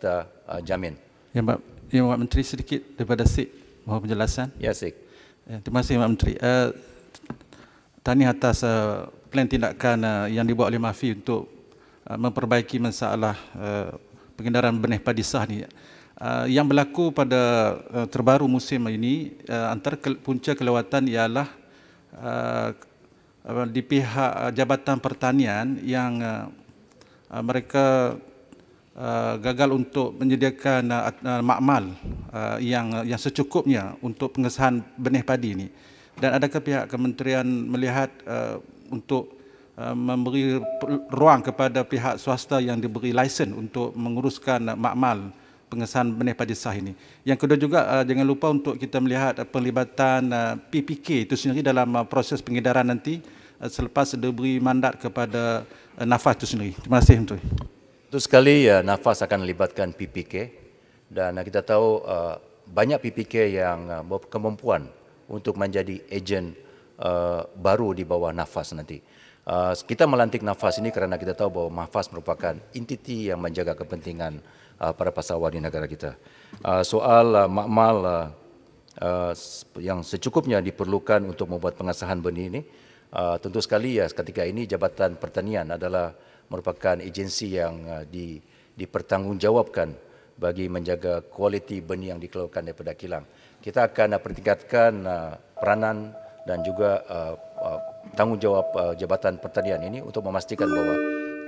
kita uh, jamin. Ya, Pak. Ya, Menteri sedikit daripada Sik mohon penjelasan. Ya, Sik. Ya, terima kasih, Pak Menteri. Uh, eh, tanya atas uh, plan tindakan uh, yang dibuat oleh MAFI untuk uh, memperbaiki masalah uh, pengendaraan benih padi sah ini. Uh, yang berlaku pada uh, terbaru musim ini uh, antara ke punca kelewatan ialah uh, uh, di pihak Jabatan Pertanian yang uh, uh, mereka Uh, gagal untuk menyediakan uh, uh makmal uh, yang uh, yang secukupnya untuk pengesahan benih padi ini dan adakah pihak kementerian melihat uh, untuk uh, memberi ruang kepada pihak swasta yang diberi lisen untuk menguruskan uh, makmal pengesahan benih padi sah ini yang kedua juga uh, jangan lupa untuk kita melihat uh, penglibatan uh, PPK itu sendiri dalam uh, proses pengedaran nanti uh, selepas diberi mandat kepada uh, nafas itu sendiri terima kasih tuan itu sekali ya nafas akan melibatkan PPK dan ah, kita tahu uh, banyak PPK yang uh, kemampuan untuk menjadi agen uh, baru di bawah nafas nanti. Uh, kita melantik nafas ini kerana kita tahu bahawa nafas merupakan entiti yang menjaga kepentingan uh, para pasawar di negara kita. Uh, soal uh, makmal uh, uh, yang secukupnya diperlukan untuk membuat pengesahan benih ini, Ah, tentu sekali ya ketika ini Jabatan Pertanian adalah merupakan agensi yang ah, di, dipertanggungjawabkan bagi menjaga kualiti benih yang dikeluarkan daripada kilang. Kita akan uh, peranan dan juga tanggungjawab Jabatan Pertanian ini untuk memastikan bahawa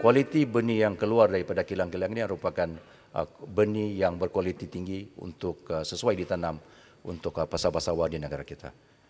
kualiti benih yang keluar daripada kilang-kilang ini merupakan benih yang berkualiti tinggi untuk sesuai ditanam untuk uh, pasar-pasar wadi negara kita.